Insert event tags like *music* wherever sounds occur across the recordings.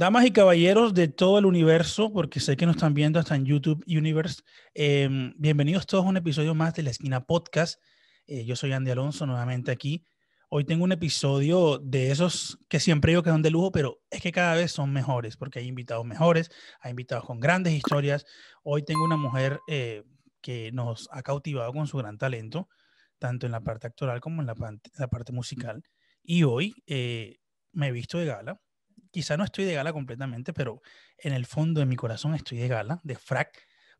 Damas y caballeros de todo el universo, porque sé que nos están viendo hasta en YouTube Universe, em, bienvenidos todos a un episodio más de La Esquina Podcast. Eh, yo soy Andy Alonso, nuevamente aquí. Hoy tengo un episodio de esos que siempre digo que son de lujo, pero es que cada vez son mejores, porque hay invitados mejores, hay invitados con grandes historias. Hoy tengo una mujer eh, que nos ha cautivado con su gran talento, tanto en la parte actoral como en la parte musical. Y hoy eh, me he visto de gala, quizá no estoy de gala completamente, pero en el fondo de mi corazón estoy de gala, de frac,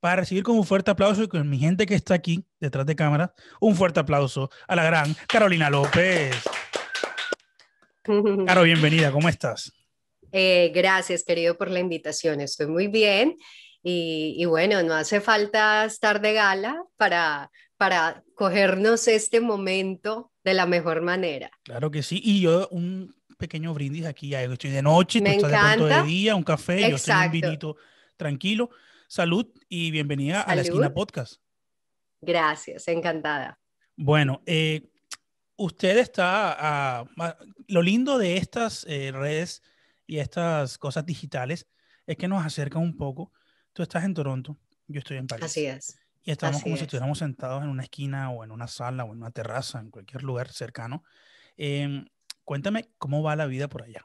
para recibir con un fuerte aplauso y con mi gente que está aquí detrás de cámara, un fuerte aplauso a la gran Carolina López. Caro, *laughs* bienvenida, ¿cómo estás? Eh, gracias, querido, por la invitación. Estoy muy bien. Y, y, bueno, no hace falta estar de gala para, para cogernos este momento de la mejor manera. Claro que sí. Y yo, un pequeño brindis aquí. Ya estoy de noche, tú estás de pronto de día, un café, yo estoy un vinito tranquilo. Salud y bienvenida a la esquina podcast. Gracias, encantada. Bueno, eh, usted está. A, lo lindo de estas eh, redes y estas cosas digitales es que nos acerca un poco. Tú estás en Toronto, yo estoy en París. Así es. Y estamos como si estuviéramos sentados en una esquina o en una sala o en una terraza, en cualquier lugar cercano. Eh, Cuéntame cómo va la vida por allá.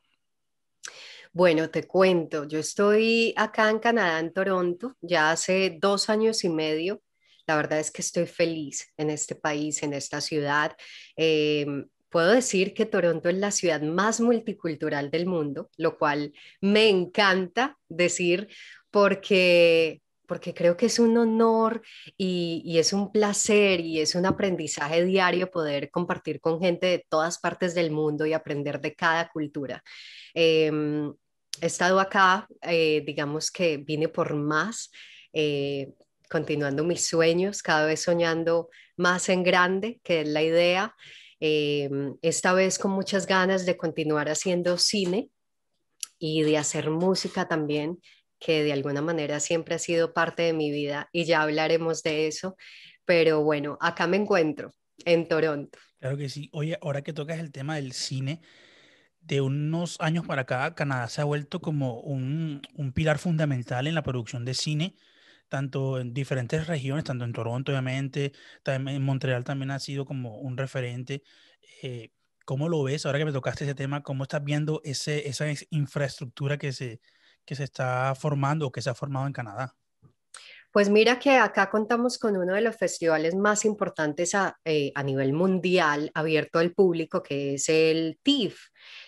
Bueno, te cuento, yo estoy acá en Canadá, en Toronto, ya hace dos años y medio. La verdad es que estoy feliz en este país, en esta ciudad. Em, puedo decir que Toronto es la ciudad más multicultural del mundo, lo cual me encanta decir porque porque creo que es un honor y, es un placer y es un aprendizaje diario poder compartir con gente de todas partes del mundo y aprender de cada cultura. Em, he estado acá, eh, digamos que vine por más, eh, continuando mis sueños, cada vez soñando más en grande, que es la idea. Em, esta vez con muchas ganas de continuar haciendo cine y de hacer música también que de alguna manera siempre ha sido parte de mi vida y ya hablaremos de eso. Pero bueno, acá me encuentro, en Toronto. Claro que sí. Oye, ahora que tocas el tema del cine, de unos años para acá, Canadá se ha vuelto como un, un pilar fundamental en la producción de cine tanto en diferentes regiones, tanto en Toronto, obviamente, también en Montreal también ha sido como un referente. Eh, ¿Cómo lo ves ahora que me tocaste ese tema? ¿Cómo estás viendo ese, esa infraestructura que se, que se está formando o que se ha formado en Canadá? Pues mira que acá contamos con uno de los festivales más importantes a, eh, a nivel mundial abierto al público, que es el TIFF.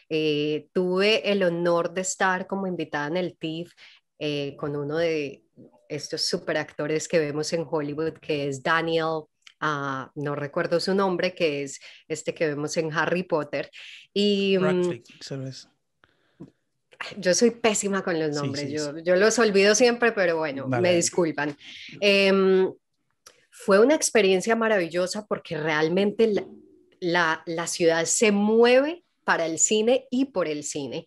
Eh, tuve el honor de estar como invitada en el TIFF eh, con uno de estos superactores que vemos en Hollywood, que es Daniel ah, no recuerdo su nombre, que es este que vemos en Harry Potter. Y, mm, yo soy pésima con los nombres, yo, los olvido siempre, pero bueno, me disculpan. Em, fue una experiencia maravillosa porque realmente la ciudad se mueve para el cine y por el cine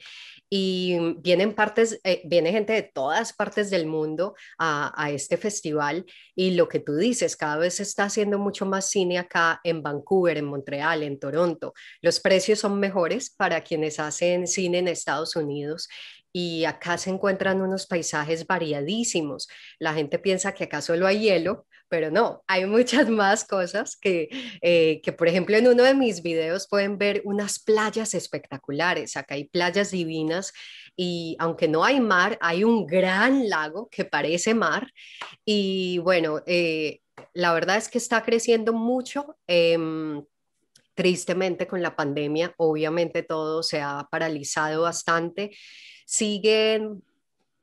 y vienen partes, eh, viene gente de todas partes del mundo a, a, este festival y lo que tú dices, cada vez se está haciendo mucho más cine acá en Vancouver, en Montreal, en Toronto. Los precios son mejores para quienes hacen cine en Estados Unidos y acá se encuentran unos paisajes variadísimos. La gente piensa que acá solo hay hielo, pero no, hay muchas *laughs* más cosas que, eh, que, por ejemplo, en uno de mis videos pueden ver unas playas espectaculares. Acá hay playas divinas y aunque no hay mar, hay un gran lago que parece mar. Y bueno, eh, la verdad es que está creciendo mucho. Em, tristemente con la pandemia, obviamente todo se ha paralizado bastante. Siguen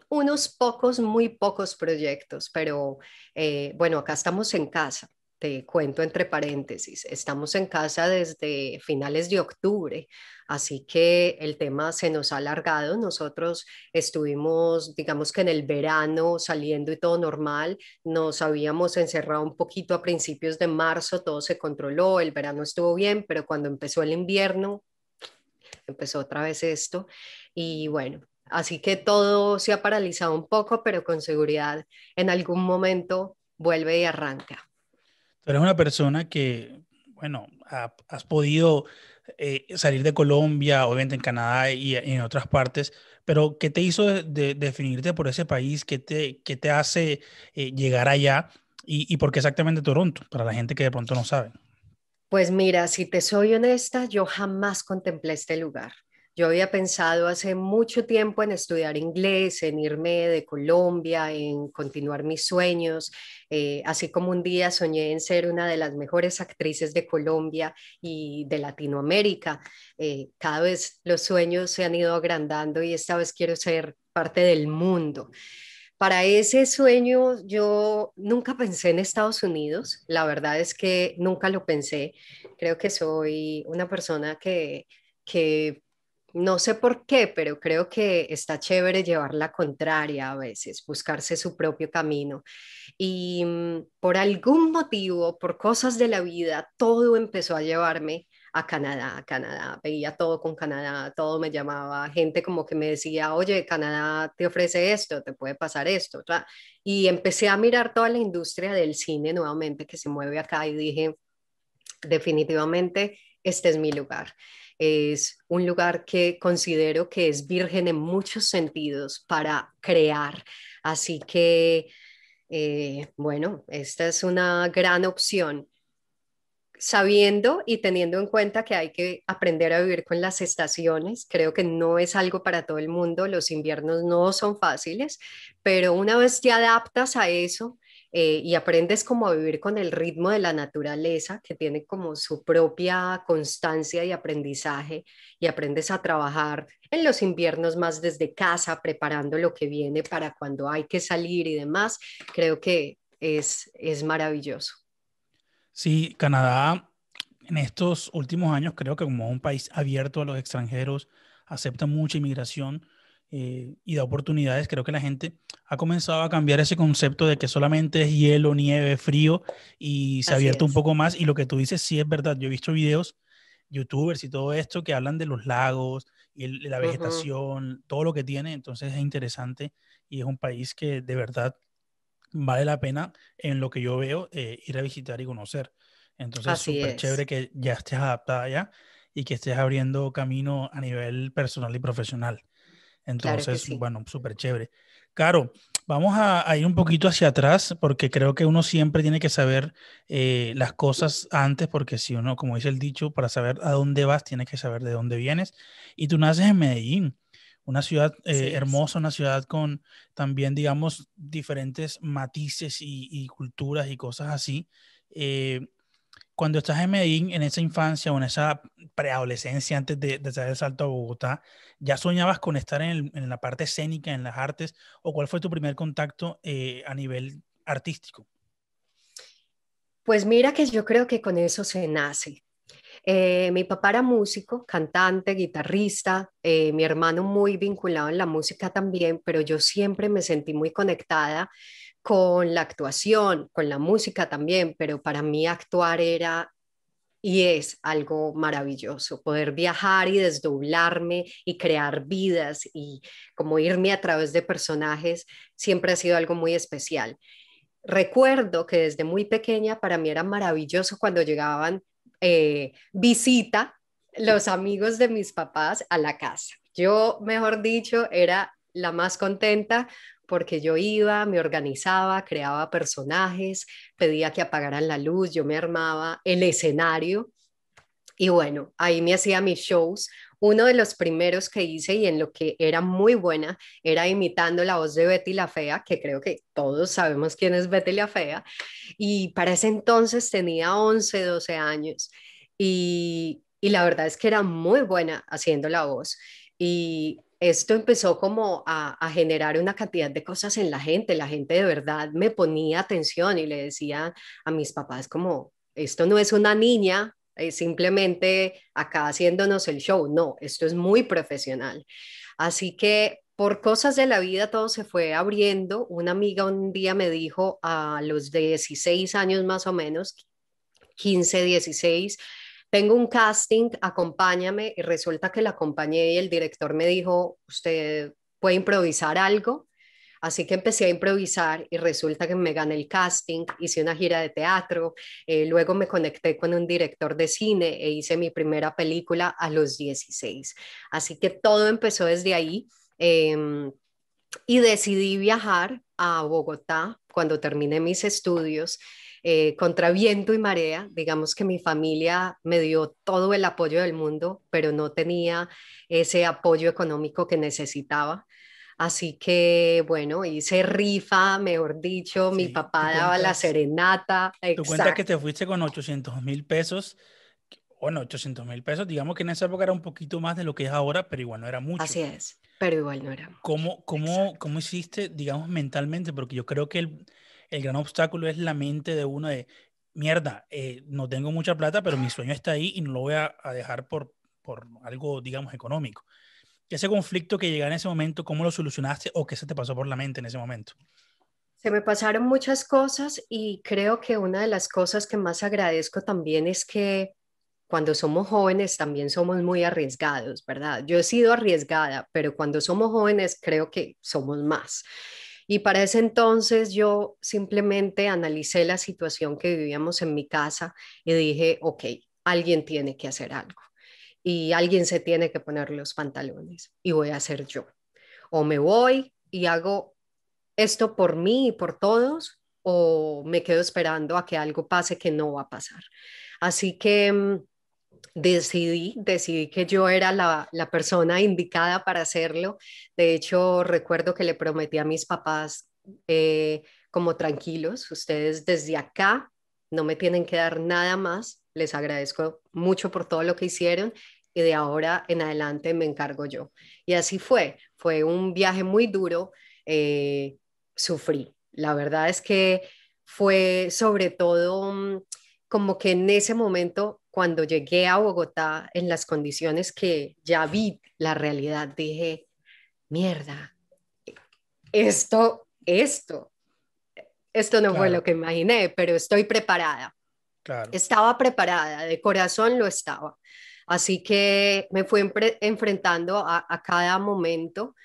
unos pocos, muy pocos proyectos, pero eh, bueno, acá estamos en casa. Te cuento entre paréntesis, estamos en casa desde finales de octubre, así que el tema se nos ha alargado. Nosotros estuvimos, digamos que en el verano saliendo y todo normal, nos habíamos encerrado un poquito a principios de marzo, todo se controló, el verano estuvo bien, pero cuando empezó el invierno, empezó otra vez esto. Y bueno, Así que todo se ha paralizado un poco, pero con seguridad en algún momento vuelve y arranca. Tú eres una persona que, bueno, has podido eh, salir de Colombia, obviamente en Canadá y, en otras partes, pero ¿qué te hizo definirte por ese país? ¿Qué te, qué te hace eh, llegar allá? ¿Y, ¿Y por qué exactamente Toronto? Para la gente que de pronto no sabe. Pues mira, si te soy honesta, yo jamás contemplé este lugar. Yo había pensado hace mucho tiempo en estudiar inglés, en irme de Colombia, en continuar mis sueños, eh, así como un día soñé en ser una de las mejores actrices de Colombia y de Latinoamérica. Eh, cada vez los sueños se han ido agrandando y esta vez quiero ser parte del mundo. Para ese sueño yo nunca pensé en Estados Unidos, la verdad es que nunca lo pensé. Creo que soy una persona que, que no sé por qué, pero creo que está chévere llevar la contraria a veces, buscarse su propio camino. Y mm, por algún motivo, por cosas de la vida, todo empezó a llevarme a Canadá, a Canadá, veía todo con Canadá, todo me llamaba, gente como que me decía, oye, Canadá te ofrece esto, te puede pasar esto, y empecé a mirar toda la industria del cine nuevamente que se mueve acá y dije, definitivamente este es mi lugar. Es un lugar que considero que es virgen en muchos sentidos para crear. Así que, eh, bueno, esta es una gran opción sabiendo y teniendo en cuenta que hay que aprender a vivir con las estaciones. Creo que no es algo para todo el mundo, los inviernos no son fáciles, pero una vez te adaptas a eso, eh, y aprendes como a vivir con el ritmo de la naturaleza, que tiene como su propia constancia y aprendizaje, y aprendes a trabajar en los inviernos más desde casa, preparando lo que viene para cuando hay que salir y demás, creo que es, es maravilloso. Sí, Canadá en estos últimos años creo que como un país abierto a los extranjeros, acepta mucha inmigración, eh, y da oportunidades, creo que la gente ha comenzado a cambiar ese concepto de que solamente es hielo, nieve, frío y se ha abierto un poco más. Y lo que tú dices sí es verdad. Yo he visto videos, youtubers y todo esto, que hablan de los lagos y la vegetación, todo lo que tiene. Entonces es interesante y es un país que de verdad vale la pena, en lo que yo veo, eh, ir a visitar y conocer. Entonces es súper chévere que ya estés adaptada ya y que estés abriendo camino a nivel personal y profesional. Entonces, bueno, súper chévere. Claro, vamos a, ir un poquito hacia atrás porque creo que uno siempre tiene que saber eh, las cosas antes porque si uno, como dice el dicho, para saber a dónde vas, tienes que saber de dónde vienes. Y tú naces en Medellín, una ciudad eh, hermosa, una ciudad con también, digamos, diferentes matices y, culturas y cosas así. Eh, cuando estás en Medellín, en esa infancia o en esa preadolescencia antes de, de hacer el salto a Bogotá, ¿ya soñabas con estar en, la parte escénica, en las artes? ¿O cuál fue tu primer contacto eh, a nivel artístico? Pues mira que yo creo que con eso se nace. Eh, mi papá era músico, cantante, guitarrista, eh, mi hermano muy vinculado en la música también, pero yo siempre me sentí muy conectada con la actuación, con la música también, pero para mí actuar era y es algo maravilloso, poder viajar y desdoblarme y crear vidas y como irme a través de personajes siempre ha sido algo muy especial. Recuerdo que desde muy pequeña para mí era maravilloso cuando llegaban eh, visita los amigos de mis papás a la casa. Yo, mejor dicho, era la más contenta porque yo iba, me organizaba, creaba personajes, pedía que apagaran la luz, yo me armaba el escenario y bueno, ahí me hacía mis shows. Uno de los primeros que hice y en lo que era muy buena era imitando la voz de Betty la Fea, que creo que todos sabemos quién es Betty la Fea. Y para ese entonces tenía 11, 12 años y, y la verdad es que era muy buena haciendo la voz. Y esto empezó como a, generar una cantidad de cosas en la gente. La gente de verdad me ponía atención y le decía a mis papás como, esto no es una niña simplemente acá haciéndonos el show, no, esto es muy profesional. Así que por cosas de la vida todo se fue abriendo. Una amiga un día me dijo a los 16 años más o menos, 15, 16, tengo un casting, acompáñame, y resulta que la acompañé y el director me dijo, usted puede improvisar algo. Así que empecé a improvisar y resulta que me gané el casting, hice una gira de teatro, eh, luego me conecté con un director de cine e hice mi primera película a los 16. Así que todo empezó desde ahí em, y decidí viajar a Bogotá cuando terminé mis estudios eh, contra viento y marea. Digamos que mi familia me dio todo el apoyo del mundo, pero no tenía ese apoyo económico que necesitaba. Así que, bueno, hice rifa, mejor dicho, mi papá daba la serenata. Tú cuentas que te fuiste con 800 mil pesos, bueno, 800 mil pesos, digamos que en esa época era un poquito más de lo que es ahora, pero igual no era mucho. Así es, pero igual no era mucho. ¿Cómo, cómo, cómo hiciste, digamos, mentalmente? Porque yo creo que el, el gran obstáculo es la mente de uno de, mierda, eh, no tengo mucha plata, pero mi sueño está ahí y no lo voy a, dejar por, por algo, digamos, económico. Ese conflicto que llega en ese momento, ¿cómo lo solucionaste o qué se te pasó por la mente en ese momento? Se me pasaron muchas cosas y creo que una de las cosas que más agradezco también es que cuando somos jóvenes también somos muy arriesgados, ¿verdad? Yo he sido arriesgada, pero cuando somos jóvenes creo que somos más. Y para ese entonces yo simplemente analicé la situación que vivíamos en mi casa y dije, ok, alguien tiene que hacer algo y alguien se tiene que poner los pantalones y voy a hacer yo. O me voy y hago esto por mí y por todos o me quedo esperando a que algo pase que no va a pasar. Así que mm, decidí, decidí que yo era la, persona indicada para hacerlo. De hecho, recuerdo que le prometí a mis papás eh, como tranquilos, ustedes desde acá no me tienen que dar nada más. Les agradezco mucho por todo lo que hicieron y de ahora en adelante me encargo yo. Y así fue, fue un viaje muy duro, eh, sufrí. La verdad es que fue sobre todo mm, como que en ese momento cuando llegué a Bogotá en las condiciones que ya vi la realidad, dije, mierda, esto, esto, esto no fue lo que imaginé, pero estoy preparada. Estaba preparada, de corazón lo estaba. Así que me fui enfrentando a, a cada momento.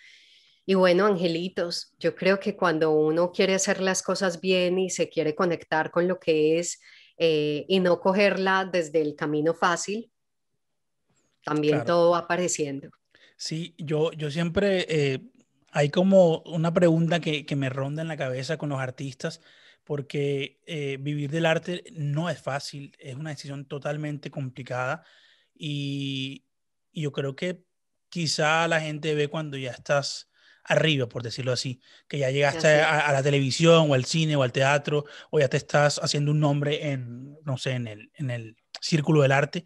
Y bueno, angelitos, yo creo que cuando uno quiere hacer las cosas bien y se quiere conectar con lo que es, eh, y no cogerla desde el camino fácil, también todo va apareciendo. Sí, yo, yo siempre, eh, hay como una pregunta que, me ronda en la cabeza con los artistas, porque eh, vivir del arte no es fácil, es una decisión totalmente complicada y, y yo creo que quizá la gente ve cuando ya estás arriba, por decirlo así, que ya llegaste a, la televisión o al cine o al teatro o ya te estás haciendo un nombre en, no sé, en el, en el círculo del arte,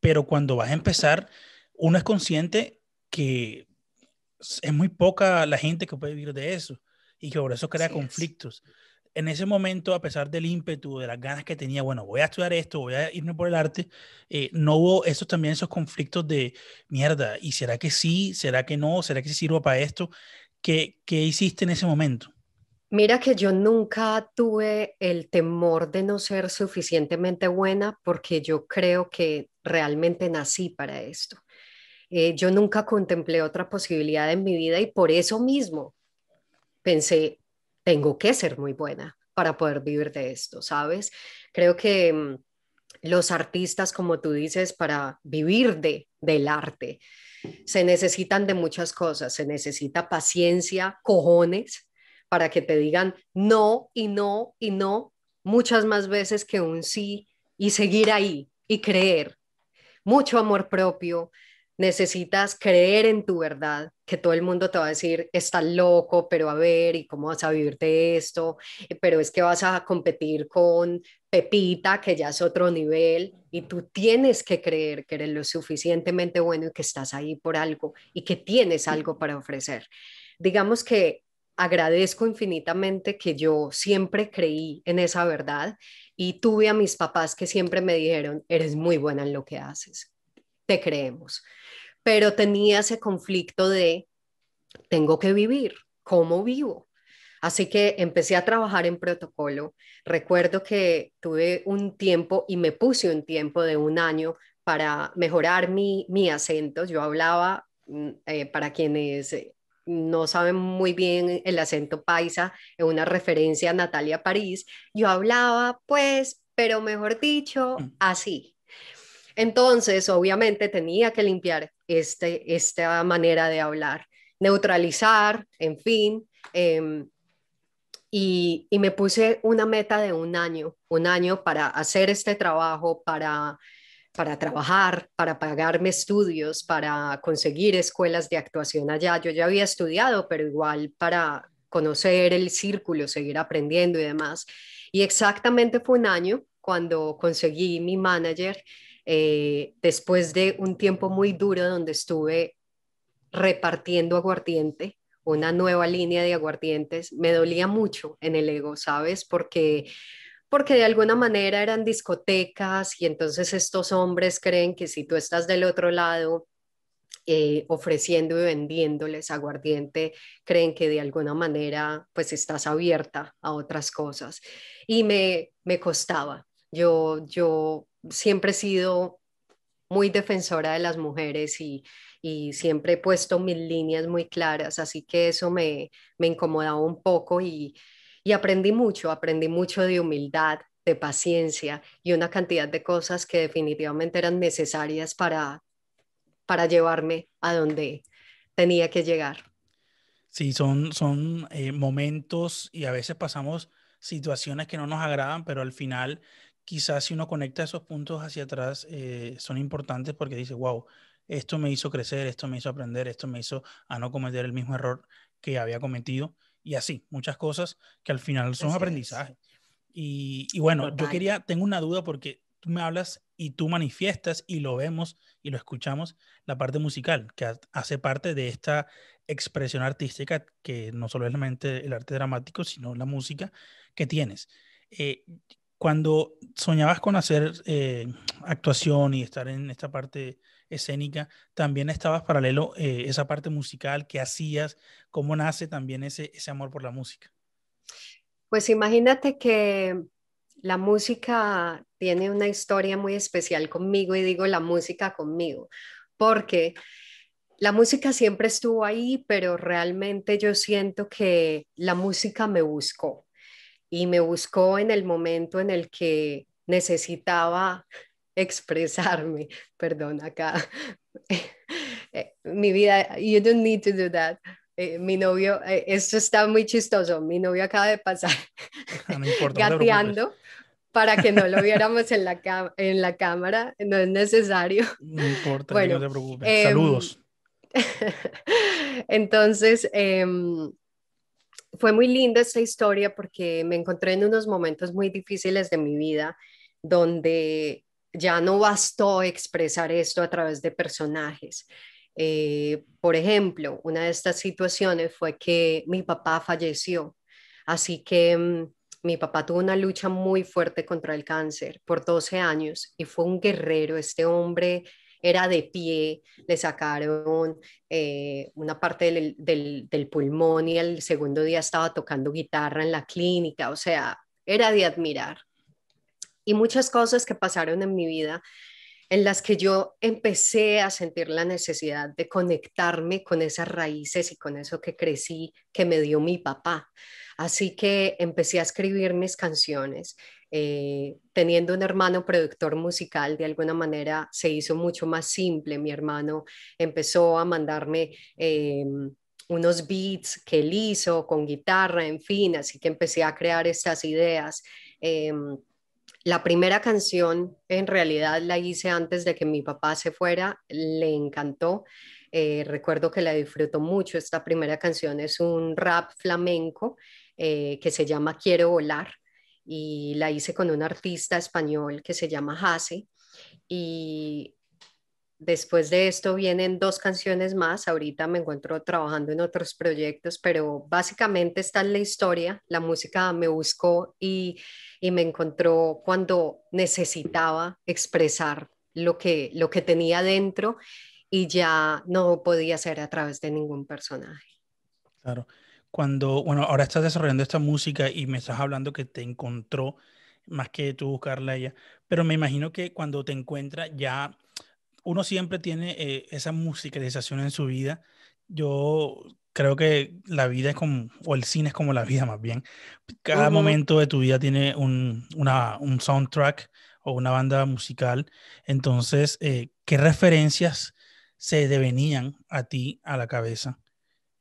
pero cuando vas a empezar, uno es consciente que es muy poca la gente que puede vivir de eso y que por eso crea conflictos en ese momento, a pesar del ímpetu, de las ganas que tenía, bueno, voy a estudiar esto, voy a irme por el arte, eh, no hubo esos también esos conflictos de mierda, ¿y será que sí? ¿Será que no? ¿Será que sí sirvo para esto? ¿Qué, hiciste en ese momento? Mira que yo nunca tuve el temor de no ser suficientemente buena porque yo creo que realmente nací para esto. Eh, yo nunca contemplé otra posibilidad en mi vida y por eso mismo pensé, tengo que ser muy buena para poder vivir de esto, ¿sabes? Creo que mm, los artistas, como tú dices, para vivir de, del arte, se necesitan de muchas cosas, se necesita paciencia, cojones, para que te digan no y no y no muchas más veces que un sí y seguir ahí y creer, mucho amor propio, necesitas creer en tu verdad, que todo el mundo te va a decir, estás loco, pero a ver, ¿y cómo vas a de esto? Pero es que vas a competir con Pepita, que ya es otro nivel, y tú tienes que creer que eres lo suficientemente bueno y que estás ahí por algo y que tienes algo para ofrecer. Digamos que agradezco infinitamente que yo siempre creí en esa verdad y tuve a mis papás que siempre me dijeron, eres muy buena en lo que haces, te creemos pero tenía ese conflicto de, tengo que vivir, ¿cómo vivo? Así que empecé a trabajar en protocolo. Recuerdo que tuve un tiempo y me puse un tiempo de un año para mejorar mi, mi acento. Yo hablaba, mm, eh, para quienes eh, no saben muy bien el acento paisa, en una referencia a Natalia París, yo hablaba pues, pero mejor dicho, mm. así. Entonces, obviamente, tenía que limpiar este, esta manera de hablar, neutralizar, en fin. Em, y, y, me puse una meta de un año, un año para hacer este trabajo, para, para trabajar, para pagarme estudios, para conseguir escuelas de actuación allá. Yo ya había estudiado, pero igual para conocer el círculo, seguir aprendiendo y demás. Y exactamente fue un año cuando conseguí mi manager eh, después de un tiempo muy duro donde estuve repartiendo aguardiente, una nueva línea de aguardientes, me dolía mucho en el ego, ¿sabes? Porque porque de alguna manera eran discotecas y entonces estos hombres creen que si tú estás del otro lado eh, ofreciendo y vendiéndoles aguardiente, creen que de alguna manera pues estás abierta a otras cosas. Y me, me costaba. Yo, yo siempre he sido muy defensora de las mujeres y, siempre he puesto mis líneas muy claras, así que eso me, incomodaba un poco y, aprendí mucho, aprendí mucho de humildad, de paciencia y una cantidad de cosas que definitivamente eran necesarias para, llevarme a donde tenía que llegar. Sí, son, eh, momentos y a veces pasamos situaciones que no nos agradan, pero al final quizás si uno conecta esos puntos hacia atrás, eh, son importantes porque dice, wow, esto me hizo crecer, esto me hizo aprender, esto me hizo a no cometer el mismo error que había cometido y así, muchas cosas que al final son aprendizaje. Y, bueno, yo quería, tengo una duda porque tú me hablas y tú manifiestas y lo vemos y lo escuchamos, la parte musical, que hace parte de esta expresión artística que no solamente el arte dramático, sino la música que tienes. Eh, cuando soñabas con hacer eh, actuación y estar en esta parte escénica, también estabas paralelo eh, esa parte musical que hacías, cómo nace también ese, ese amor por la música. Pues imagínate que la música tiene una historia muy especial conmigo y digo la música conmigo, porque la música siempre estuvo ahí, pero realmente yo siento que la música me buscó y me buscó en el momento en el que necesitaba *laughs* expresarme, *laughs* perdón, acá. *laughs* Eh, mi vida, you don't need to do that. Eh, mi novio, eh, esto está muy chistoso, mi novio acaba de pasar ah, no importa, gateando para que no lo viéramos en la, en la cámara, no es necesario. No importa, no em, Saludos. Entonces, em, fue muy linda esta historia porque me encontré en unos momentos muy difíciles de mi vida donde ya no bastó expresar esto a través de personajes. Eh, por ejemplo, una de estas situaciones fue que mi papá falleció, así que mm, mi papá tuvo una lucha muy fuerte contra el cáncer por 12 años y fue un guerrero, este hombre era de pie, le sacaron eh, una parte del, del pulmón y el segundo día estaba tocando guitarra en la clínica, o sea, era de admirar. Y muchas cosas que pasaron en mi vida en las que yo empecé a sentir la necesidad de conectarme con esas raíces y con eso que crecí, que me dio mi papá. Así que empecé a escribir mis canciones eh, teniendo un hermano productor musical, de alguna manera se hizo mucho más simple. Mi hermano empezó a mandarme eh, unos beats que él hizo con guitarra, en fin, así que empecé a crear estas ideas. Eh, la primera canción en realidad la hice antes de que mi papá se fuera, le encantó. recuerdo que la disfruto mucho. Esta primera canción es un rap flamenco que se llama Quiero volar y la hice con un artista español que se llama Hase. Y después de esto vienen dos canciones más. Ahorita me encuentro trabajando en otros proyectos, pero básicamente está en la historia. La música me buscó y, me encontró cuando necesitaba expresar lo que, lo que tenía dentro y ya no podía ser a través de ningún personaje. Claro cuando, bueno, ahora estás desarrollando esta música y me estás hablando que te encontró más que tú buscarla ella, pero me imagino que cuando te encuentra ya uno siempre tiene eh, esa musicalización en su vida. Yo creo que la vida es como, o el cine es como la vida más bien. Cada momento de tu vida tiene un, soundtrack o una banda musical. Entonces, eh, ¿qué referencias se devenían a ti a la cabeza?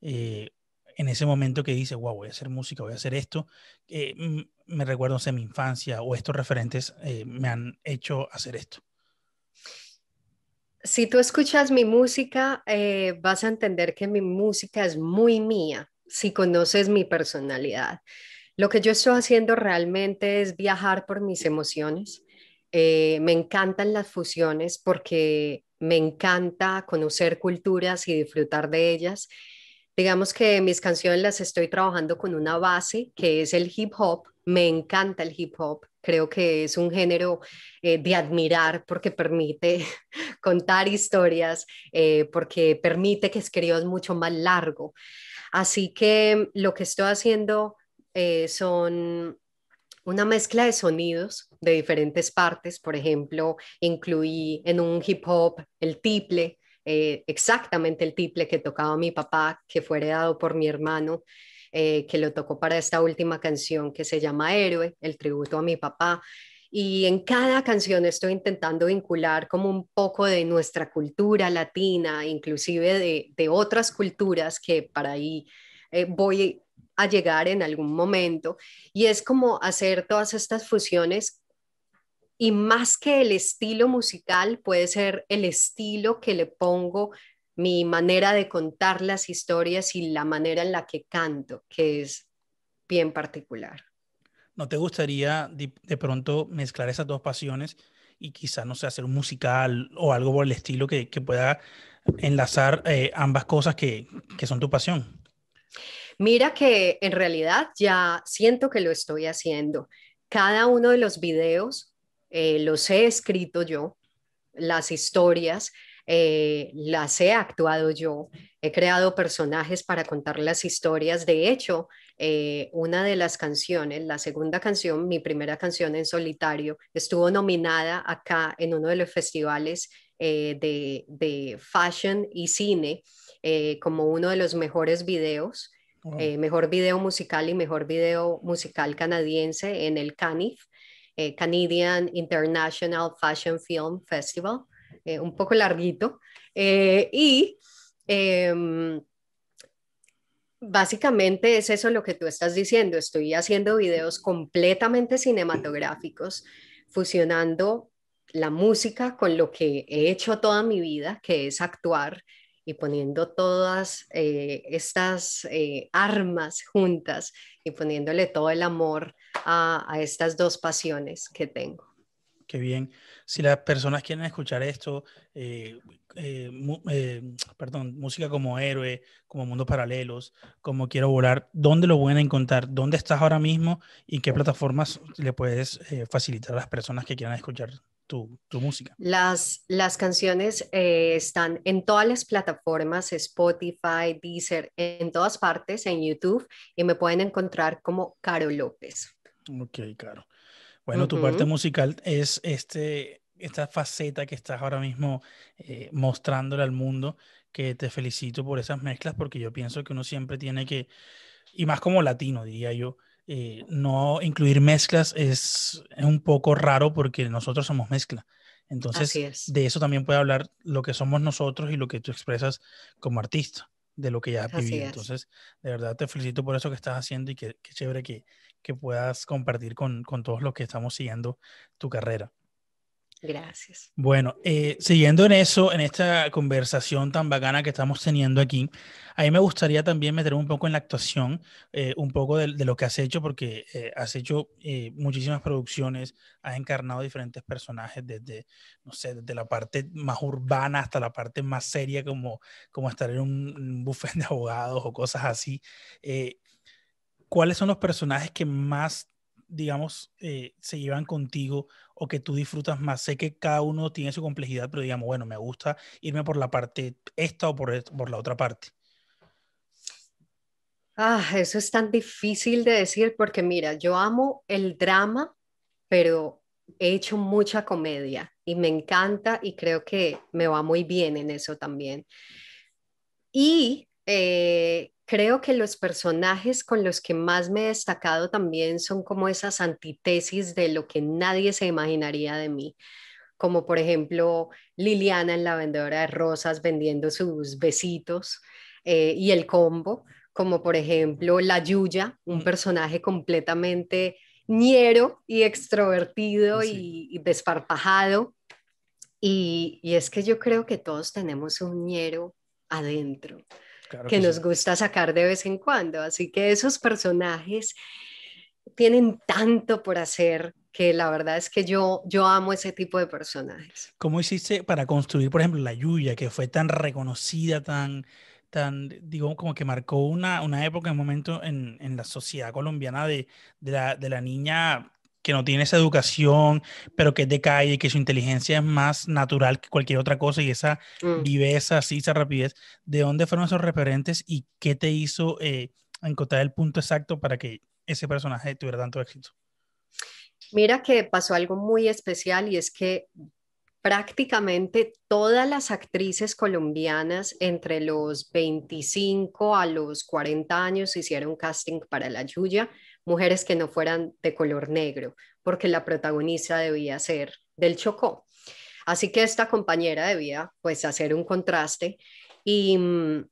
Eh, en ese momento que dice, wow, voy a hacer música, voy a hacer esto, eh, me recuerdo, mi infancia o estos referentes eh, me han hecho hacer esto? Si tú escuchas mi música, eh, vas a entender que mi música es muy mía, si conoces mi personalidad. Lo que yo estoy haciendo realmente es viajar por mis emociones. me encantan las fusiones porque me encanta conocer culturas y disfrutar de ellas Digamos que mis canciones las estoy trabajando con una base que es el hip hop. Me encanta el hip hop. Creo que es un género eh, de admirar porque permite *laughs* contar historias, eh, porque permite que escribas mucho más largo. Así que lo que estoy haciendo eh, son una mezcla de sonidos de diferentes partes. Por ejemplo, incluí en un hip hop el tiple, eh, exactamente el tiple que tocaba mi papá, que fue heredado por mi hermano, eh, que lo tocó para esta última canción que se llama Héroe, el tributo a mi papá. Y en cada canción estoy intentando vincular como un poco de nuestra cultura latina, inclusive de, otras culturas que para ahí eh, voy a llegar en algún momento. Y es como hacer todas estas fusiones y más que el estilo musical, puede ser el estilo que le pongo, mi manera de contar las historias y la manera en la que canto, que es bien particular. ¿No te gustaría de pronto mezclar esas dos pasiones y quizás, no sé, hacer un musical o algo por el estilo que, pueda enlazar eh, ambas cosas que, que son tu pasión? Mira que en realidad ya siento que lo estoy haciendo. Cada uno de los videos eh, los he escrito yo, las historias, eh, las he actuado yo, he creado personajes para contar las historias. De hecho, eh, una de las canciones, la segunda canción, mi primera canción en solitario, estuvo nominada acá en uno de los festivales de, de, fashion y cine como uno de los mejores videos. mejor video musical y mejor video musical canadiense en el Canif eh, Canadian International Fashion Film Festival, eh, un poco larguito, eh, y em, básicamente es eso lo que tú estás diciendo, estoy haciendo videos completamente cinematográficos, fusionando la música con lo que he hecho toda mi vida, que es actuar, y poniendo todas eh, estas eh, armas juntas y poniéndole todo el amor a, estas dos pasiones que tengo. Qué bien. Si las personas quieren escuchar esto, eh, perdón, música como héroe, como mundos paralelos, como quiero volar, ¿dónde lo pueden encontrar? ¿Dónde estás ahora mismo y qué plataformas le puedes facilitar a las personas que quieran escuchar tu, música? Las, las canciones eh, están en todas las plataformas, Spotify, Deezer, en todas partes, en YouTube, y me pueden encontrar como Caro López. Ok, Caro. Bueno, tu parte musical es este, esta faceta que estás ahora mismo eh, mostrándole al mundo, que te felicito por esas mezclas, porque yo pienso que uno siempre tiene que, y más como latino, diría yo, eh, no incluir mezclas es, un poco raro porque nosotros somos mezcla. Entonces, de eso también puede hablar lo que somos nosotros y lo que tú expresas como artista, de lo que ya has vivido. Entonces, de verdad te felicito por eso que estás haciendo y qué, chévere que, puedas compartir con, con todos los que estamos siguiendo tu carrera. Gracias. Bueno, eh, siguiendo en eso, en esta conversación tan bacana que estamos teniendo aquí, a mí me gustaría también meter un poco en la actuación, eh, un poco de, lo que has hecho, porque eh, has hecho muchísimas producciones, has encarnado diferentes personajes desde, no sé, desde la parte más urbana hasta la parte más seria, como, como estar en un, un buffet de abogados o cosas así. ¿Cuáles son los personajes que más digamos, eh, se llevan contigo o que tú disfrutas más? Sé que cada uno tiene su complejidad, pero digamos, bueno, me gusta irme por la parte esta o por, por la otra parte. Ah, eso es tan difícil de decir porque mira, yo amo el drama, pero he hecho mucha comedia y me encanta y creo que me va muy bien en eso también. Y eh, Creo que los personajes con los que más me he destacado también son como esas antítesis de lo que nadie se imaginaría de mí, como por ejemplo Liliana en la vendedora de rosas vendiendo sus besitos eh, y el combo, como por ejemplo la Yuya, un mm. personaje completamente ñero y extrovertido y, desparpajado. Y, y es que yo creo que todos tenemos un ñero adentro que, nos gusta sacar de vez en cuando. Así que esos personajes tienen tanto por hacer que la verdad es que yo, yo amo ese tipo de personajes. ¿Cómo hiciste para construir, por ejemplo, la lluvia que fue tan reconocida, tan, tan digo, como que marcó una, una época, un momento en, en la sociedad colombiana de, de, la, de la niña que no tiene esa educación, pero que es de calle y que su inteligencia es más natural que cualquier otra cosa y esa mm. viveza, así, esa rapidez. ¿De dónde fueron esos referentes y qué te hizo eh, encontrar el punto exacto para que ese personaje tuviera tanto éxito? Mira que pasó algo muy especial y es que prácticamente todas las actrices colombianas entre los 25 a los 40 años hicieron casting para la Yuya mujeres que no fueran de color negro, porque la protagonista debía ser del Chocó. Así que esta compañera debía pues hacer un contraste y mm,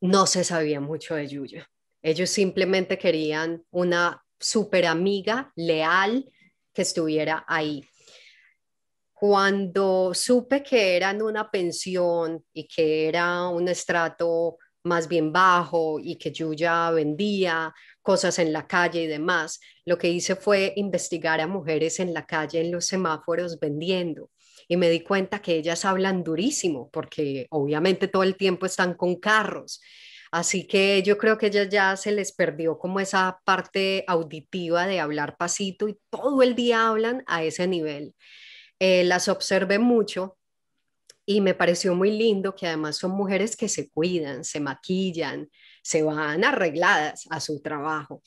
no se sabía mucho de Yuya. Ellos simplemente querían una super amiga leal que estuviera ahí. Cuando supe que eran una pensión y que era un estrato más bien bajo y que Yuya vendía cosas en la calle y demás. Lo que hice fue investigar a mujeres en la calle, en los semáforos, vendiendo. Y me di cuenta que ellas hablan durísimo, porque obviamente todo el tiempo están con carros. Así que yo creo que ellas ya se les perdió como esa parte auditiva de hablar pasito y todo el día hablan a ese nivel. Eh, las observé mucho y me pareció muy lindo que además son mujeres que se cuidan, se maquillan, se van arregladas a su trabajo.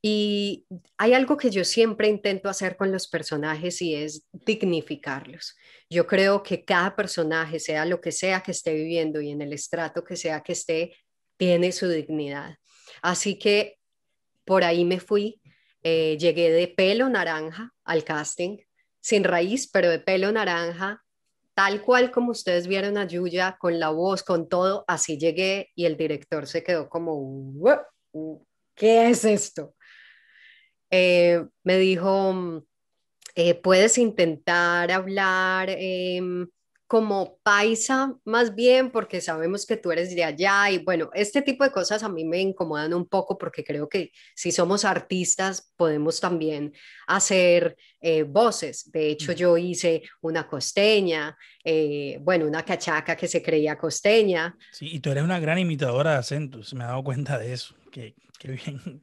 Y hay algo que yo siempre intento hacer con los personajes y es dignificarlos. Yo creo que cada personaje, sea lo que sea que esté viviendo y en el estrato que sea que esté, tiene su dignidad. Así que por ahí me fui. Eh, llegué de pelo naranja al casting, sin raíz, pero de pelo naranja, tal cual como ustedes vieron a Yuya, con la voz, con todo, así llegué y el director se quedó como, ¿qué es esto? Eh, me dijo, mm, eh, puedes intentar hablar em, como paisa más bien porque sabemos que tú eres de allá y bueno, este tipo de cosas a mí me incomodan un poco porque creo que si somos artistas podemos también hacer eh, voces. De hecho, yo hice una costeña, eh, bueno, una cachaca que se creía costeña. Sí, y tú eres una gran imitadora de acentos, me he dado cuenta de eso. que qué bien.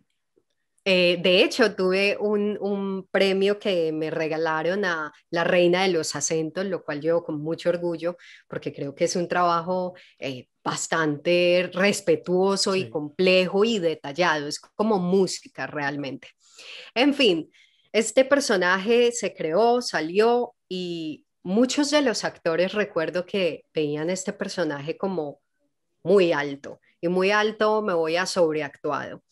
Eh, de hecho, tuve un, premio que me regalaron a la reina de los acentos, lo cual yo con mucho orgullo, porque creo que es un trabajo eh, bastante respetuoso y complejo y detallado. Es como música realmente. En fin, este personaje se creó, salió y muchos de los actores recuerdo que veían este personaje como muy alto y muy alto me voy a sobreactuado.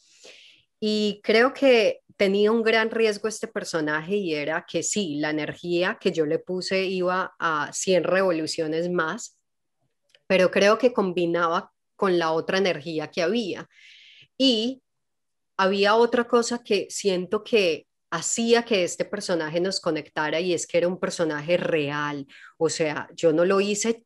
Y creo que tenía un gran riesgo este personaje y era que sí, la energía que yo le puse iba a 100 revoluciones más, pero creo que combinaba con la otra energía que había. Y había otra cosa que siento que hacía que este personaje nos conectara y es que era un personaje real. O sea, yo no lo hice,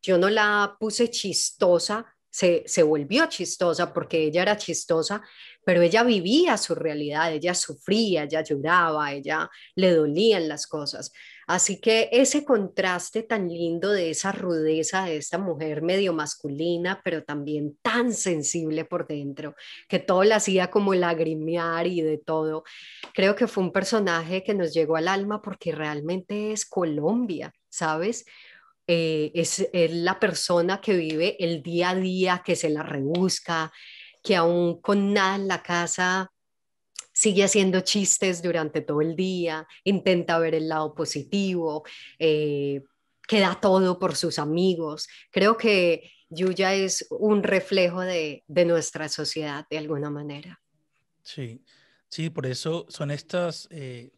yo no la puse chistosa se, volvió chistosa porque ella era chistosa, pero ella vivía su realidad, ella sufría, ella lloraba, ella le dolían las cosas. Así que ese contraste tan lindo de esa rudeza de esta mujer medio masculina, pero también tan sensible por dentro, que todo la hacía como lagrimear y de todo, creo que fue un personaje que nos llegó al alma porque realmente es Colombia, ¿sabes? Eh, es, la persona que vive el día a día, que se la rebusca, que aún con nada en la casa sigue haciendo chistes durante todo el día, intenta ver el lado positivo, queda eh, que todo por sus amigos. Creo que Yuya es un reflejo de, nuestra sociedad de alguna manera. Sí, sí, por eso son estas... Eh,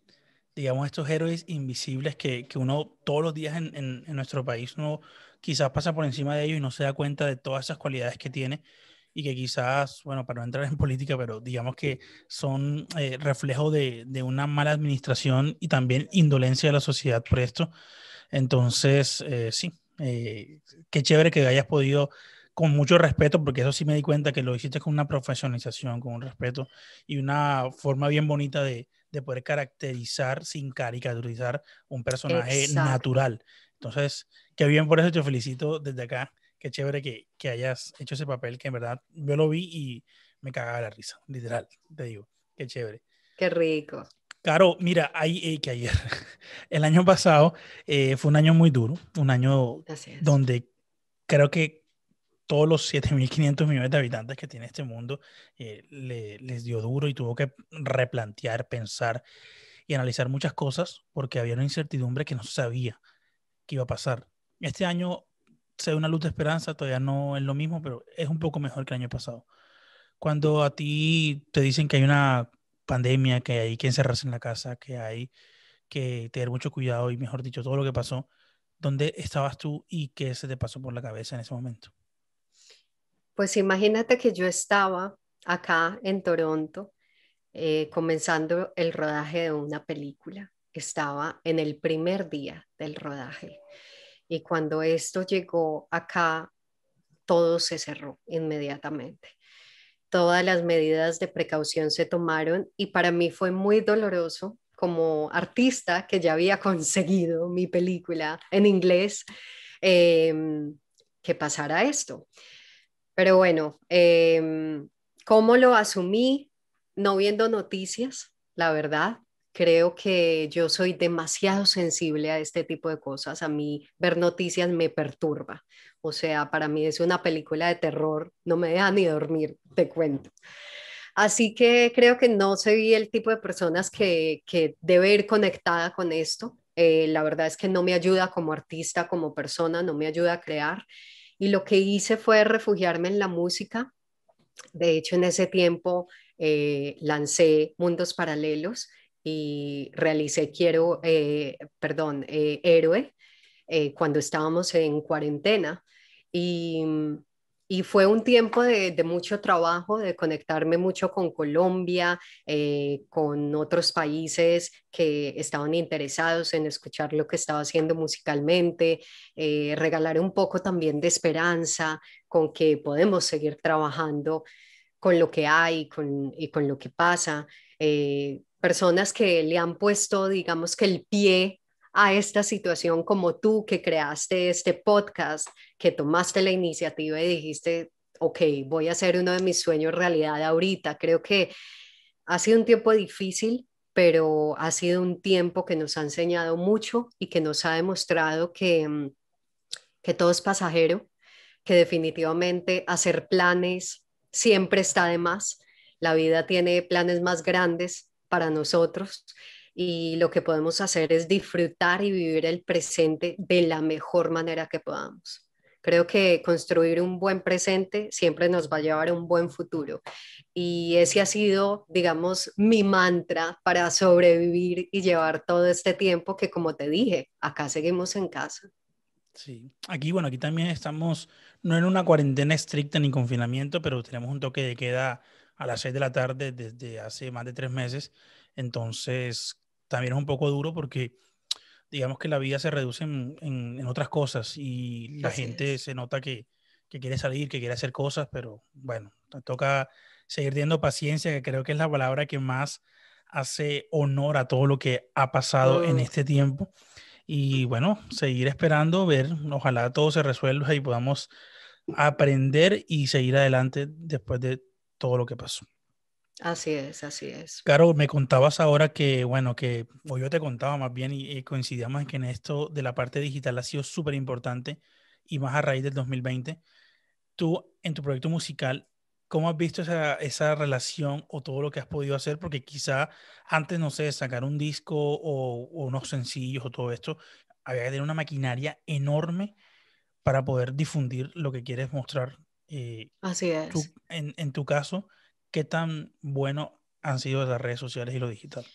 digamos, estos héroes invisibles que, que uno todos los días en, en, nuestro país, uno quizás pasa por encima de ellos y no se da cuenta de todas esas cualidades que tiene y que quizás, bueno, para no entrar en *laughs* política, pero digamos que son eh, reflejo de, de, una mala administración y también indolencia de la sociedad por esto. Entonces, eh, sí, eh, qué chévere que hayas podido con mucho respeto, porque eso sí me di cuenta que lo hiciste con una profesionalización, con un respeto y una forma bien bonita de, de poder caracterizar sin caricaturizar un personaje natural. Entonces, qué bien por eso, te felicito desde acá. Qué chévere que, que hayas hecho ese papel, que en verdad yo lo vi y me cagaba la risa, literal, te digo. Qué chévere. Qué rico. Claro, mira, hay eh, que ayer, *laughs* el año pasado eh, fue un año muy duro, un año donde creo que todos los 7.500 millones de habitantes que tiene este mundo, eh, le, les dio duro y tuvo que replantear, pensar y analizar muchas cosas porque había una incertidumbre que no se sabía qué iba a pasar. Este año se ve una luz de esperanza, todavía no es lo mismo, pero es un poco mejor que el año pasado. Cuando a ti te dicen que hay una pandemia, que hay que encerrarse en la casa, que hay que tener mucho cuidado y, mejor dicho, todo lo que pasó, ¿dónde estabas tú y qué se te pasó por la cabeza en ese momento? Pues imagínate que yo estaba acá en Toronto eh, comenzando el rodaje de una película. Estaba en el primer día del rodaje. Y cuando esto llegó acá, todo se cerró inmediatamente. Todas las medidas de precaución se tomaron y para mí fue muy doloroso como artista que ya había *laughs* conseguido mi película en inglés, em, que pasara esto. Pero bueno, em, ¿cómo lo asumí? No viendo noticias, la verdad. Creo que yo soy demasiado sensible a este tipo de cosas. A mí ver noticias me perturba. O sea, para mí es una película de terror. No me deja ni dormir, te cuento. Así que creo que no soy el tipo de personas que, debe ir conectada con esto. Eh, la verdad es que no me ayuda como artista, como persona, no me ayuda a crear. Y lo que hice fue refugiarme en la música. De hecho, en ese tiempo eh, lancé Mundos Paralelos y realicé Quiero, eh, perdón, eh, Héroe, cuando estábamos en cuarentena. Y mm, y fue un tiempo de, mucho trabajo, de conectarme mucho con Colombia, eh, con otros países que estaban interesados en escuchar lo que estaba haciendo musicalmente, eh, regalar un poco también de esperanza con que podemos seguir trabajando con lo que hay y con lo que pasa. Eh, personas que le han puesto, digamos que el pie a esta situación como tú que creaste este podcast, que tomaste la iniciativa y dijiste, ok, voy a hacer uno de mis sueños realidad ahorita. Creo que ha sido un tiempo difícil, pero ha sido un tiempo que nos ha enseñado mucho y que nos ha demostrado que, mm, que todo es pasajero, que definitivamente hacer planes siempre está de más. La vida tiene planes más grandes para nosotros y lo que podemos hacer es disfrutar y vivir el presente de la mejor manera que podamos. Creo que construir un buen presente siempre nos va a llevar a un buen futuro. Y ese ha sido, digamos, mi mantra para sobrevivir y llevar todo este tiempo que, como te dije, acá seguimos en casa. Sí, aquí, bueno, aquí también estamos, no en una cuarentena estricta ni confinamiento, pero tenemos un toque de queda a las 6 de la tarde desde hace más de tres meses. Entonces, también es un poco duro porque digamos que la vida se reduce en, otras cosas y la gente se nota que, quiere salir, que quiere hacer cosas, pero bueno, toca seguir teniendo paciencia, que creo que es la palabra que más hace honor a todo lo que ha pasado en mm. este tiempo. Y bueno, seguir esperando, ver, ojalá todo se resuelva y podamos aprender y seguir adelante después de todo lo que pasó. Así es, así es. Claro, me contabas ahora que, bueno, que, o yo te contaba más bien y, coincidíamos en que en esto de la parte digital ha sido súper importante y más a raíz del 2020. Tú, en tu proyecto musical, ¿cómo has visto esa, relación o todo lo que has podido hacer? Porque quizá antes, no sé, sacar un disco o, unos sencillos o todo esto, había que tener una maquinaria enorme para poder difundir lo que quieres mostrar. Eh, así es. en, en tu caso, ¿qué tan bueno han sido las redes sociales y lo digital?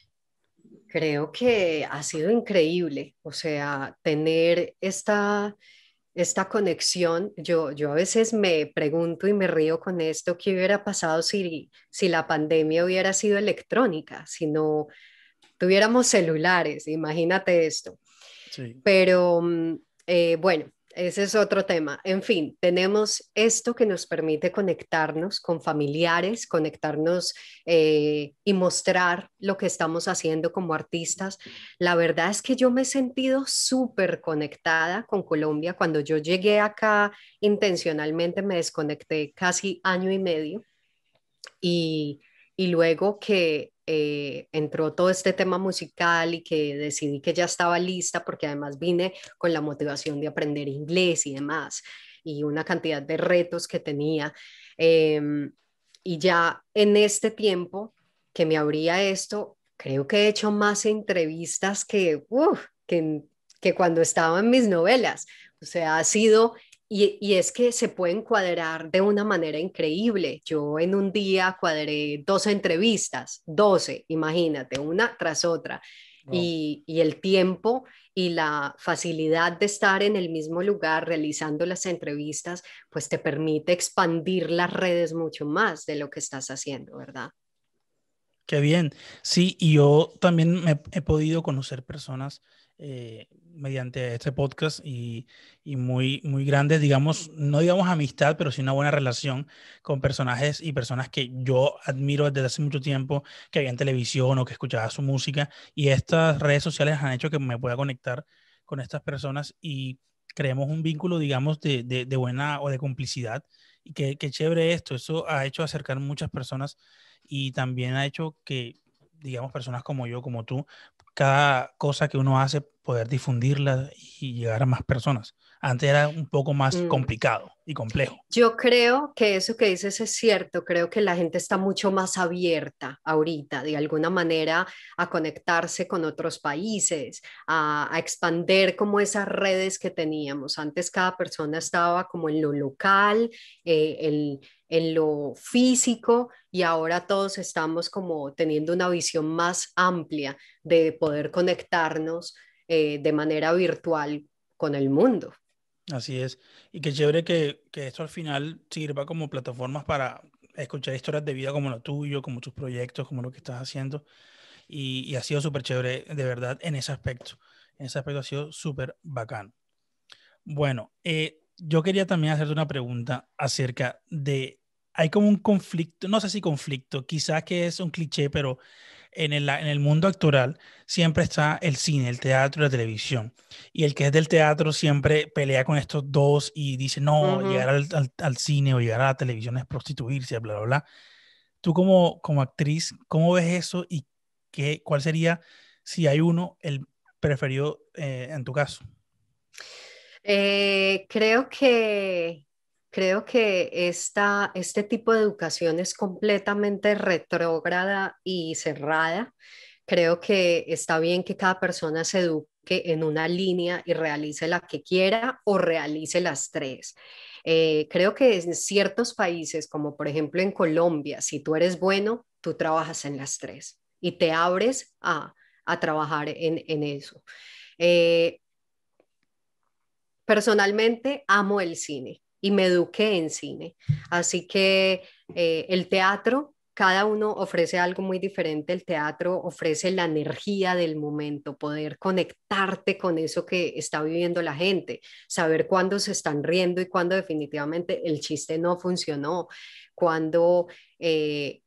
Creo que ha sido increíble, o sea, tener esta, esta conexión. Yo, yo a veces me pregunto y me río con esto, ¿qué hubiera pasado si, si la pandemia hubiera sido electrónica, si no tuviéramos celulares? Imagínate esto. Pero mm, eh, bueno, ese es otro tema. En fin, tenemos esto que nos permite conectarnos con familiares, conectarnos eh, y mostrar lo que estamos haciendo como artistas. La verdad es que yo me he sentido súper conectada con Colombia. Cuando yo llegué acá intencionalmente me desconecté casi año y medio y luego que eh, entró todo este tema musical y que decidí que ya estaba lista porque además vine con la motivación de aprender inglés y demás y una cantidad de retos que tenía. Em, y ya en este tiempo que me abría esto, creo que he hecho más entrevistas que, que, que cuando estaba en mis novelas. O sea, ha sido y, es que se pueden cuadrar de una manera increíble. Yo en un día cuadré 12 entrevistas, 12, imagínate, una tras otra. Y, el tiempo y la facilidad de estar en el mismo lugar realizando las entrevistas, pues te permite expandir las redes mucho más de lo que estás haciendo, ¿verdad? Qué bien. Sí, y yo también he podido conocer personas eh, mediante este podcast y, muy, muy grandes, digamos, no digamos amistad, pero sí una buena relación con personajes y personas que yo admiro desde hace mucho tiempo, que había en televisión o que escuchaba su música. Y estas redes sociales han hecho que me pueda conectar con estas personas y creemos un vínculo, digamos, de, buena o de complicidad. Y qué, qué chévere esto, eso ha hecho acercar muchas personas y también ha hecho que digamos, personas como yo, como tú, cada cosa que uno hace, poder difundirla y llegar a más personas. Antes era un poco más mm. complicado y complejo. Yo creo que eso que dices es cierto. Creo que la gente está mucho más abierta ahorita, de alguna manera, a conectarse con otros países, a, a expander como esas redes que teníamos. Antes cada persona estaba como en lo local, eh, en lo físico y ahora todos estamos como teniendo una visión más amplia de poder conectarnos eh, de manera virtual con el mundo. Así es. Y qué chévere que, que esto al final sirva como plataformas para escuchar historias de vida como lo tuyo, como tus proyectos, como lo que estás haciendo. Y, ha sido súper chévere, de verdad, en ese aspecto. En ese aspecto ha sido súper bacán. Bueno, eh, yo quería también hacerte una pregunta acerca de, hay como un conflicto, no sé si conflicto, quizás que es un cliché, pero en el, mundo actual siempre está el cine, el teatro y la televisión. Y el que es del teatro siempre pelea con estos dos y dice, no, llegar al, cine o llegar a la televisión es prostituirse, bla, bla, bla. Tú como, como actriz, ¿cómo ves eso y qué, cuál sería, si hay uno, el preferido eh, en tu caso? Eh, creo que Creo que esta, este tipo de educación es completamente retrógrada y cerrada. Creo que está bien que cada persona se eduque en una línea y realice la que quiera o realice las tres. Eh, creo que en ciertos países, como por ejemplo en Colombia, si tú eres bueno, tú trabajas en las tres y te abres a, a trabajar en, en eso. Eh, personalmente amo el cine y me eduqué en cine. Así que eh, el teatro, cada uno ofrece algo muy diferente. El teatro ofrece la energía del momento, poder conectarte con eso que está viviendo la gente, saber cuándo se están riendo y cuándo definitivamente el chiste no funcionó, cuándo... Eh,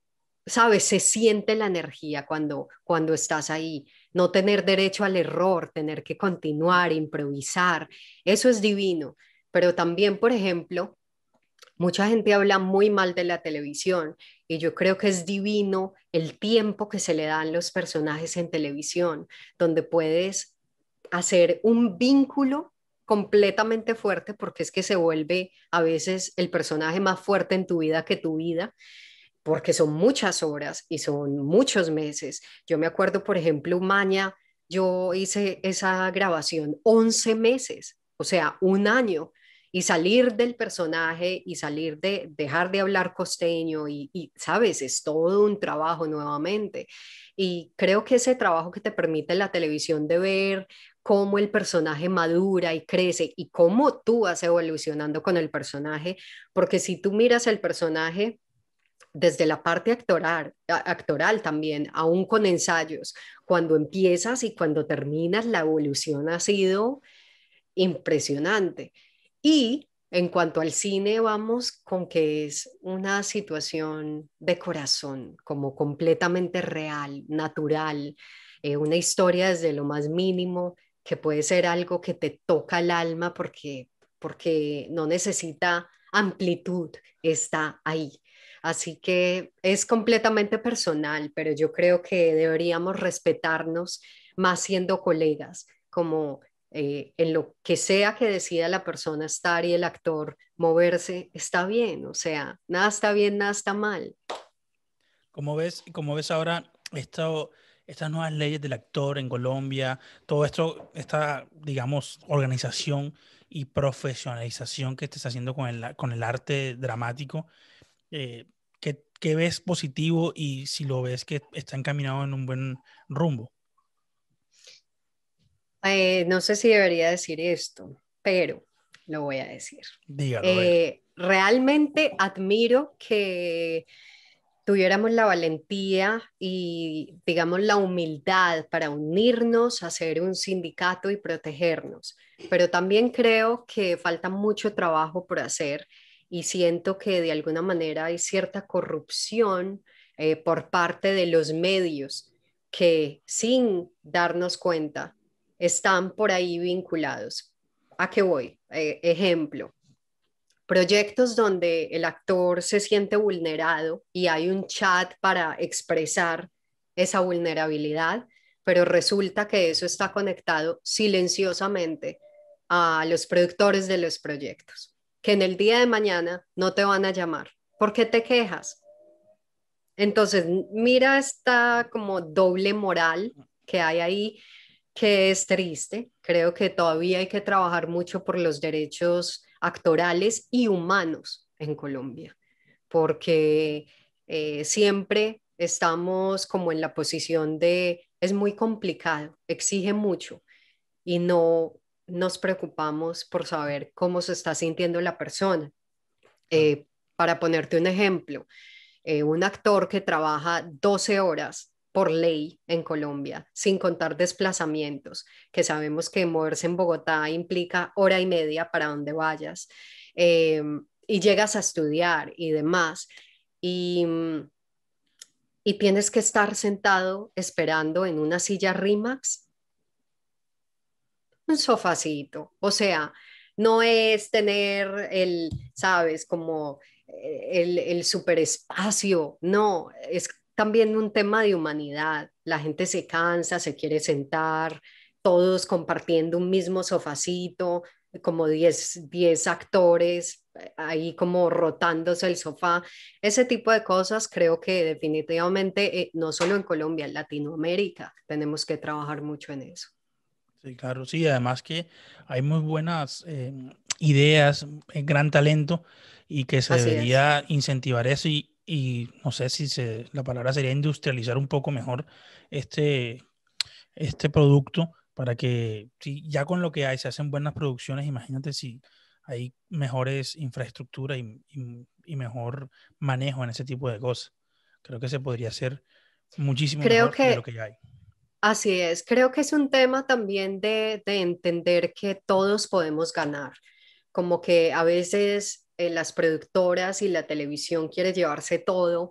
sabes, se siente la energía cuando, cuando estás ahí. No tener derecho al error, tener que continuar, improvisar, eso es divino. Pero también, por ejemplo, mucha gente habla muy mal de la televisión y yo creo que es divino el tiempo que se le dan los personajes en televisión, donde puedes hacer un vínculo completamente fuerte porque es que se vuelve a veces el personaje más fuerte en tu vida que tu vida porque son muchas horas y son muchos meses. Yo me acuerdo, por ejemplo, Maña, yo hice esa grabación 11 meses, o sea, un año y salir del personaje y salir de dejar de hablar costeño y, sabes, es todo un trabajo nuevamente. Y creo que ese trabajo que te permite la televisión de ver cómo el personaje madura y crece y cómo tú vas evolucionando con el personaje, porque si tú miras el personaje desde la parte actoral, actoral también, aún con ensayos, cuando empiezas y cuando terminas, la evolución ha sido impresionante. Y en cuanto al cine, vamos con que es una situación de corazón, como completamente real, natural, eh, una historia desde lo más mínimo, que puede ser algo que te toca el alma porque, porque no necesita amplitud, está ahí. Así que es completamente personal, pero yo creo que deberíamos respetarnos más siendo colegas, como eh, en lo que sea que decida la persona estar y el actor moverse, está bien, o sea, nada está bien, nada está mal. Como ves, como ves ahora, estas nuevas leyes del actor en Colombia, todo esto, esta, digamos, organización y profesionalización que estés haciendo con el, con el arte dramático, eh, ¿qué ves positivo y si lo ves que está encaminado en un buen rumbo? Eh, no sé si debería decir esto, pero lo voy a decir. Dígalo. Eh, realmente admiro que tuviéramos la valentía y, digamos, la humildad para unirnos, hacer un sindicato y protegernos. Pero también creo que falta mucho trabajo por hacer y siento que de alguna manera hay cierta corrupción eh, por parte de los medios que sin darnos cuenta están por ahí vinculados. ¿A qué voy? E, ejemplo, proyectos donde el actor se siente vulnerado y hay un chat para expresar esa vulnerabilidad, pero resulta que eso está conectado silenciosamente a los productores de los proyectos, que en el día de mañana no te van a llamar. ¿Por qué te quejas? Entonces, mira esta como doble moral que hay ahí que es triste. Creo que todavía hay que trabajar mucho por los derechos actorales y humanos en Colombia, porque eh, siempre estamos como en la posición de es muy complicado, exige mucho y no nos preocupamos por saber cómo se está sintiendo la persona. Eh, para ponerte un ejemplo, eh, un actor que trabaja 12 horas por ley en Colombia, sin contar desplazamientos, que sabemos que moverse en Bogotá implica hora y media para donde vayas, eh, y llegas a estudiar y demás, mm, y, tienes que estar sentado esperando en una silla RIMAX, un sofacito, o sea, no es tener el, sabes, como eh, el, el superespacio, no, es también un tema de humanidad. La gente se cansa, se quiere sentar, todos compartiendo un mismo sofacito, como 10 actores eh, ahí como rotándose el sofá. Ese tipo de cosas creo que definitivamente, eh, no solo en Colombia, en Latinoamérica, tenemos que trabajar mucho en eso. Sí, claro, sí, además que hay muy buenas eh, ideas, gran talento y que se debería incentivar eso y, y no sé si la palabra sería industrializar un poco mejor este, este producto para que ya con lo que hay se hacen buenas producciones, imagínate si hay mejores infraestructuras y, mejor manejo en ese tipo de cosas. Creo que se podría hacer muchísimo Creo mejor que... de lo que ya hay. Así es, creo que es un tema también de, de entender que todos podemos ganar, como que a veces eh, las productoras y la televisión quiere llevarse todo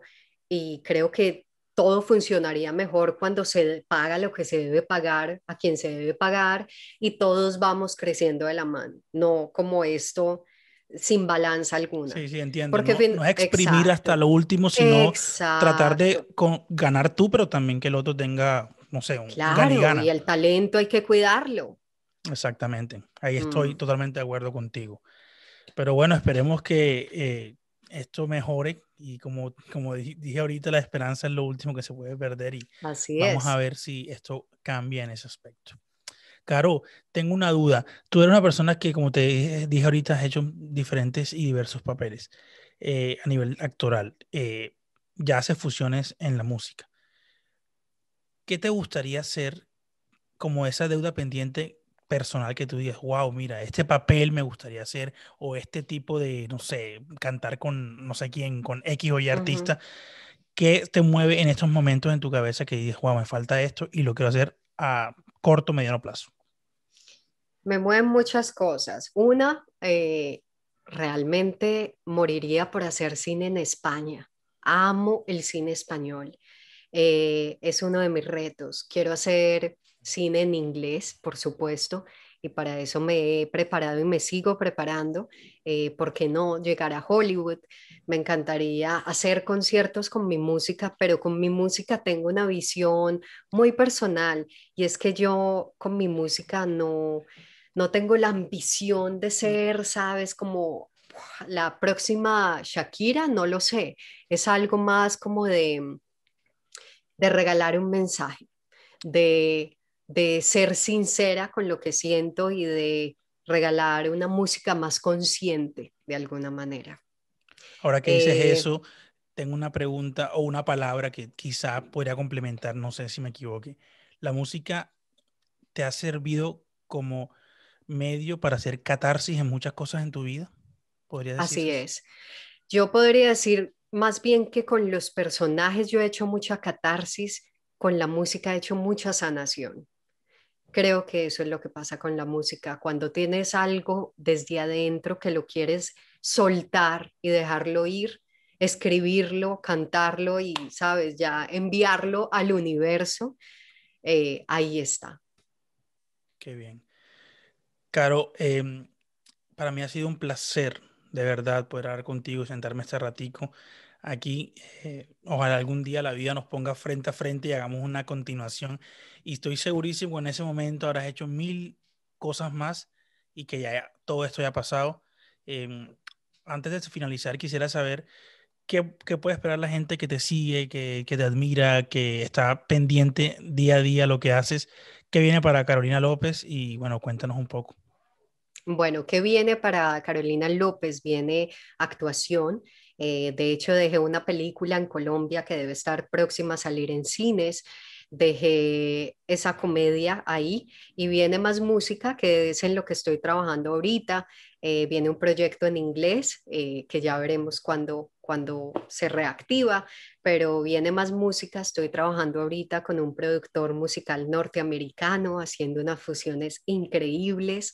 y creo que todo funcionaría mejor cuando se paga lo que se debe pagar a quien se debe pagar y todos vamos creciendo de la mano, no como esto sin balanza alguna. Sí, sí, entiendo. Porque, no, es exprimir hasta lo último, sino tratar de ganar tú, pero también que el otro tenga, no sé, un claro, y, gana. y el talento hay que cuidarlo. Exactamente, ahí estoy mm. totalmente de acuerdo contigo. Pero bueno, esperemos que eh, esto mejore y como, como dije ahorita, la esperanza es lo último que se puede perder y vamos a ver si esto cambia en ese aspecto. Caro, tengo una duda. Tú eres una persona que, como te dije ahorita, has hecho diferentes y diversos papeles eh, a nivel actoral. Eh, ya haces fusiones en la música. ¿Qué te gustaría hacer como esa deuda pendiente personal que tú dices wow, mira, este papel me gustaría hacer o este tipo de, no sé, cantar con no sé quién, con X o Y artista, ¿qué que te mueve en estos momentos en tu cabeza que dices, wow, me falta esto y lo quiero hacer a corto, mediano plazo? Me mueven muchas cosas. Una, eh, realmente moriría por hacer cine en España. Amo el cine español. Eh, es uno de mis retos. Quiero hacer cine en inglés, por supuesto, y para eso me he preparado y me sigo preparando. Eh, porque no llegar a Hollywood? Me encantaría hacer conciertos con mi música, pero con mi música tengo una visión muy personal y es que yo con mi música no, no tengo la ambición de mm. ser, sabes, como la próxima Shakira, no lo sé. Es algo más como de, de regalar un mensaje, de de ser sincera con lo que siento y de regalar una música más consciente de alguna manera. Ahora que dices eh, eso, tengo una pregunta o una palabra que quizá podría complementar, no sé si me equivoque. La música te ha servido como medio para hacer catarsis en muchas cosas en tu vida, podría Así es. Yo podría decir más bien que con los personajes yo he hecho mucha catarsis, con la música he hecho mucha sanación. Creo que eso es lo que pasa con la música. Cuando tienes algo desde adentro que lo quieres soltar y dejarlo ir, escribirlo, cantarlo y, sabes, ya enviarlo al universo, eh, ahí está. Qué bien. Caro, em, para mí ha sido un placer, de verdad, poder hablar contigo, sentarme este ratico, aquí. Eh, ojalá algún día la vida nos ponga frente a frente y hagamos una continuación. Y estoy segurísimo en ese momento habrás hecho mil cosas más y que ya todo esto ya pasado. Em, antes de finalizar, quisiera saber qué, puede esperar la gente que te sigue, que, que te admira, que está pendiente día a día lo que haces. ¿Qué viene para Carolina López? Y bueno, cuéntanos un poco. Bueno, ¿qué viene para Carolina López? Viene actuación, eh, de hecho, dejé una película en Colombia que debe estar próxima a salir en cines. Dejé esa comedia ahí y viene más música que es en lo que estoy trabajando ahorita. Eh, viene un proyecto en inglés eh, que ya veremos cuando, cuando se reactiva, pero viene más música. Estoy trabajando ahorita con un productor musical norteamericano haciendo unas fusiones increíbles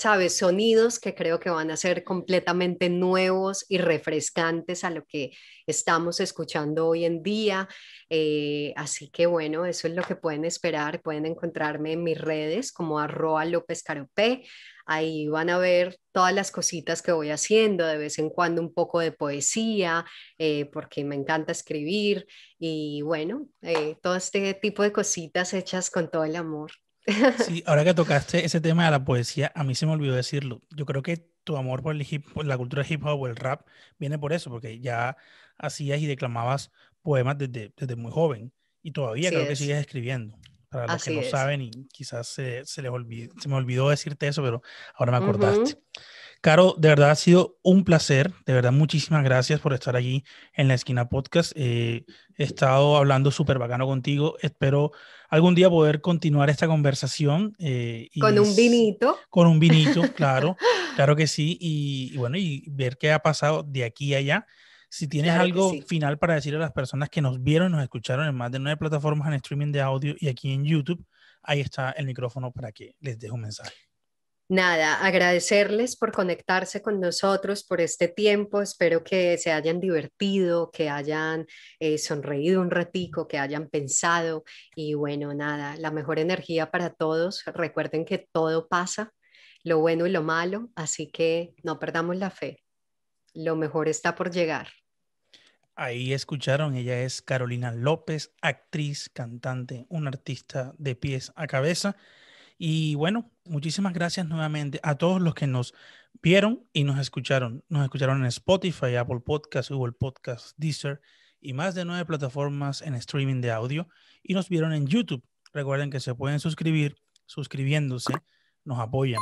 sabes, sonidos que creo que van a ser completamente nuevos y refrescantes a lo que estamos escuchando hoy en día. Eh, así que bueno, eso es lo que pueden esperar. Pueden encontrarme en mis redes como arroa López Caropé. Ahí van a ver todas las cositas que voy haciendo, de vez en cuando un poco de poesía, eh, porque me encanta escribir y bueno, eh, todo este tipo de cositas hechas con todo el amor. Sí, *laughs* ahora que tocaste ese tema de la poesía, a mí se me olvidó decirlo. Yo creo que tu amor por, el hip, la cultura hip hop o el rap viene por eso, porque ya hacías y declamabas poemas desde, muy joven y todavía creo que sigues escribiendo. Para los que no saben y quizás se, se les se me olvidó decirte eso, pero ahora me acordaste. Caro, de verdad ha sido un placer, de verdad muchísimas gracias por estar allí en la esquina podcast. Eh, he estado hablando súper bacano contigo, espero algún día poder continuar esta conversación. Eh, con un vinito. Con un vinito, *laughs* claro, claro que sí, y, bueno, y ver qué ha pasado de aquí a allá. Si tienes algo final para decir a las personas que nos vieron, nos escucharon en más de nueve plataformas en streaming de audio y aquí en YouTube, ahí está el micrófono para que les deje un mensaje nada, agradecerles por conectarse con nosotros por este tiempo. Espero que se hayan divertido, que hayan eh, sonreído un ratico, que hayan pensado. Y bueno, nada, la mejor energía para todos. Recuerden que todo pasa, lo bueno y lo malo, así que no perdamos la fe. Lo mejor está por llegar. Ahí escucharon, ella es Carolina López, actriz, cantante, un artista de pies a cabeza. Y bueno, muchísimas gracias nuevamente a todos los que nos vieron y nos escucharon. Nos escucharon en Spotify, Apple Podcasts, Google Podcasts, Deezer y más de nueve plataformas en streaming de audio. Y nos vieron en YouTube. Recuerden que se pueden suscribir suscribiéndose, nos apoyan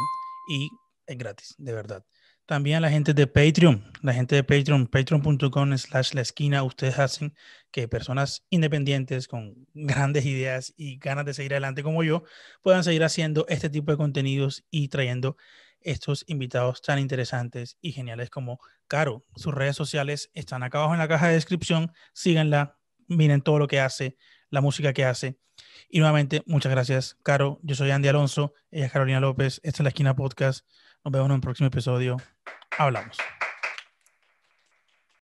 y es gratis, de verdad. También a la gente de Patreon, la gente de Patreon, patreon.com slash la esquina, ustedes hacen que personas independientes con grandes ideas y ganas de seguir adelante como yo puedan seguir haciendo este tipo de contenidos y trayendo estos invitados tan interesantes y geniales como Caro. Sus redes sociales están acá abajo en la caja de descripción, síganla, miren todo lo que hace, la música que hace. Y nuevamente, muchas gracias, Caro. Yo soy Andy Alonso, ella es Carolina López, esta es la esquina podcast. Nos vemos en un próximo episodio. Hablamos.